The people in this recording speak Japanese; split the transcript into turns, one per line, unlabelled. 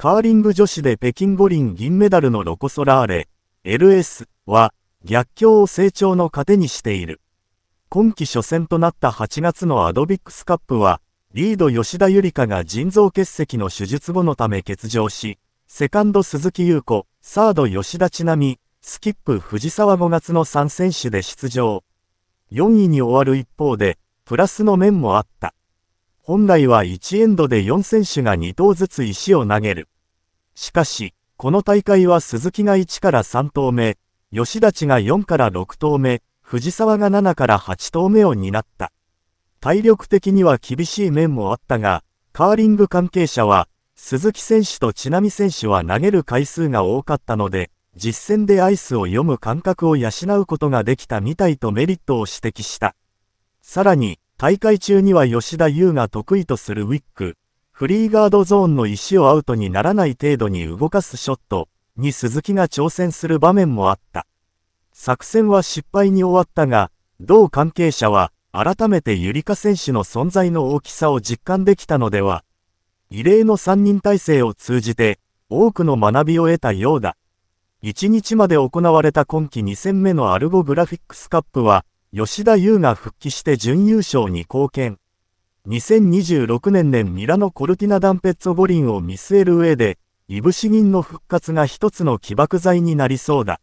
カーリング女子で北京五輪銀メダルのロコ・ソラーレ、LS は逆境を成長の糧にしている。今季初戦となった8月のアドビックスカップは、リード吉田ゆり香が腎臓結石の手術後のため欠場し、セカンド鈴木優子、サード吉田千奈美、スキップ藤沢5月の3選手で出場。4位に終わる一方で、プラスの面もあった。本来は1エンドで4選手が2投ずつ石を投げる。しかし、この大会は鈴木が1から3投目、吉田ちが4から6投目、藤沢が7から8投目を担った。体力的には厳しい面もあったが、カーリング関係者は、鈴木選手と千波選手は投げる回数が多かったので、実戦でアイスを読む感覚を養うことができたみたいとメリットを指摘した。さらに、大会中には吉田優が得意とするウィック、フリーガードゾーンの石をアウトにならない程度に動かすショットに鈴木が挑戦する場面もあった。作戦は失敗に終わったが、同関係者は改めてゆりか選手の存在の大きさを実感できたのでは、異例の3人体制を通じて多くの学びを得たようだ。1日まで行われた今季2戦目のアルゴグラフィックスカップは、吉田優が復帰して準優勝に貢献。2026年年ミラノ・コルティナ・ダンペッツォ五輪を見据える上で、ブシし銀の復活が一つの起爆剤になりそうだ。